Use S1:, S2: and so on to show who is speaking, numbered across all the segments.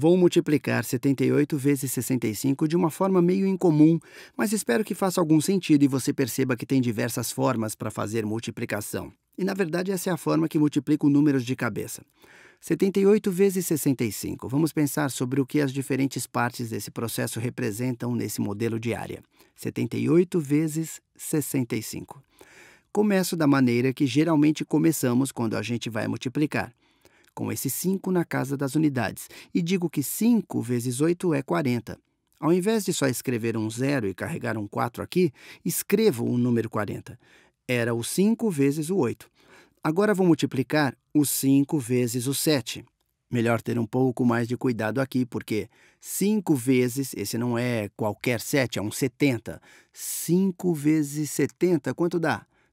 S1: Vou multiplicar 78 vezes 65 de uma forma meio incomum, mas espero que faça algum sentido e você perceba que tem diversas formas para fazer multiplicação. E na verdade, essa é a forma que multiplico números de cabeça. 78 vezes 65. Vamos pensar sobre o que as diferentes partes desse processo representam nesse modelo de área. 78 vezes 65. Começo da maneira que geralmente começamos quando a gente vai multiplicar com esse 5 na casa das unidades, e digo que 5 vezes 8 é 40. Ao invés de só escrever um 0 e carregar um 4 aqui, escrevo o número 40. Era o 5 vezes o 8. Agora vou multiplicar o 5 vezes o 7. Melhor ter um pouco mais de cuidado aqui, porque 5 vezes, esse não é qualquer 7, é um 70. 5 vezes 70, quanto dá?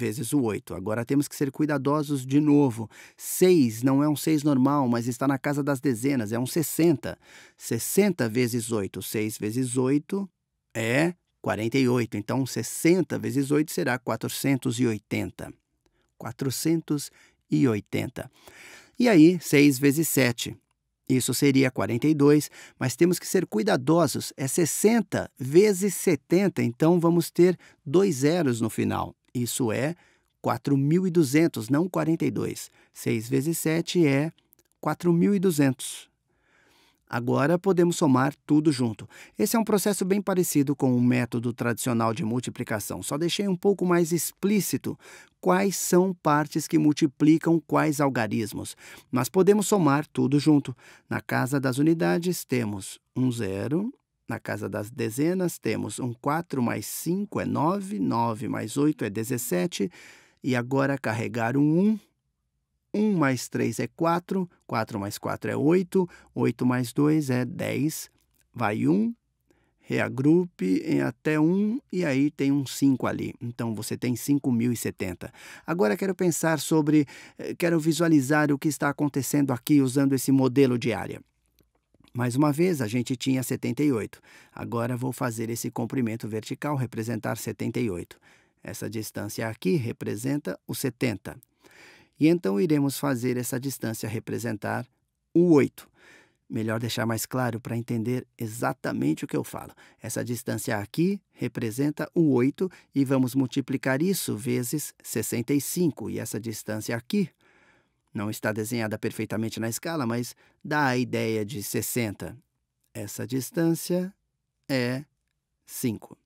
S1: vezes o 8. Agora temos que ser cuidadosos de novo. 6 não é um 6 normal, mas está na casa das dezenas, é um 60. 60 vezes 8, 6 vezes 8 é 48. Então, 60 vezes 8 será 480. 480. E aí, 6 vezes 7. Isso seria 42, mas temos que ser cuidadosos. É 60 vezes 70, então vamos ter dois zeros no final. Isso é 4.200, não 42. 6 vezes 7 é 4.200. Agora podemos somar tudo junto. Esse é um processo bem parecido com o método tradicional de multiplicação, só deixei um pouco mais explícito quais são partes que multiplicam quais algarismos. Mas podemos somar tudo junto. Na casa das unidades temos um zero, na casa das dezenas, temos um 4 mais 5 é 9, 9 mais 8 é 17, e agora carregar um 1. 1 mais 3 é 4, 4 mais 4 é 8, 8 mais 2 é 10. Vai 1, reagrupe em até 1 e aí tem um 5 ali. Então você tem 5.070. Agora quero pensar sobre, eh, quero visualizar o que está acontecendo aqui usando esse modelo de área. Mais uma vez, a gente tinha 78. Agora vou fazer esse comprimento vertical representar 78. Essa distância aqui representa o 70. E então iremos fazer essa distância representar o 8. Melhor deixar mais claro para entender exatamente o que eu falo. Essa distância aqui representa o 8 e vamos multiplicar isso vezes 65. E essa distância aqui não está desenhada perfeitamente na escala, mas dá a ideia de 60. Essa distância é 5.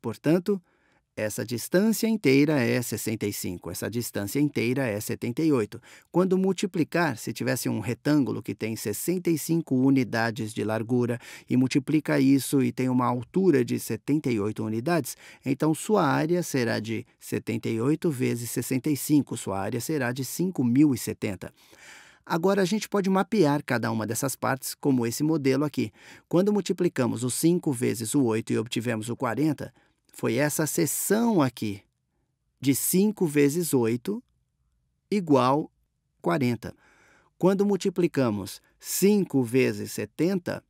S1: Portanto, essa distância inteira é 65, essa distância inteira é 78. Quando multiplicar, se tivesse um retângulo que tem 65 unidades de largura e multiplica isso e tem uma altura de 78 unidades, então sua área será de 78 vezes 65, sua área será de 5070. Agora a gente pode mapear cada uma dessas partes, como esse modelo aqui. Quando multiplicamos o 5 vezes o 8 e obtivemos o 40, foi essa seção aqui de 5 vezes 8 igual 40. Quando multiplicamos 5 vezes 70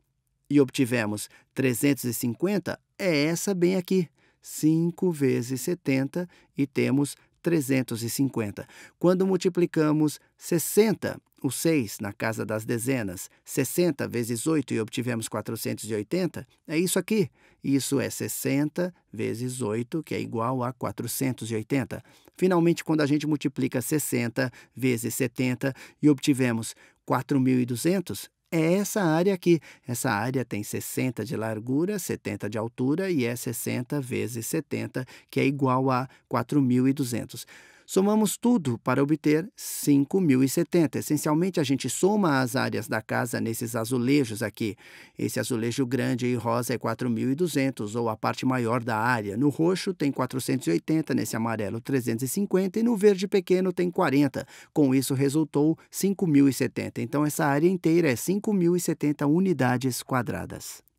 S1: e obtivemos 350, é essa bem aqui. 5 vezes 70 e temos 350. Quando multiplicamos 60, o 6 na casa das dezenas, 60 vezes 8 e obtivemos 480, é isso aqui. Isso é 60 vezes 8, que é igual a 480. Finalmente, quando a gente multiplica 60 vezes 70 e obtivemos 4.200, é essa área aqui. Essa área tem 60 de largura, 70 de altura e é 60 vezes 70, que é igual a 4.200. Somamos tudo para obter 5.070. Essencialmente, a gente soma as áreas da casa nesses azulejos aqui. Esse azulejo grande e rosa é 4.200, ou a parte maior da área. No roxo tem 480, nesse amarelo 350 e no verde pequeno tem 40. Com isso, resultou 5.070. Então, essa área inteira é 5.070 unidades quadradas.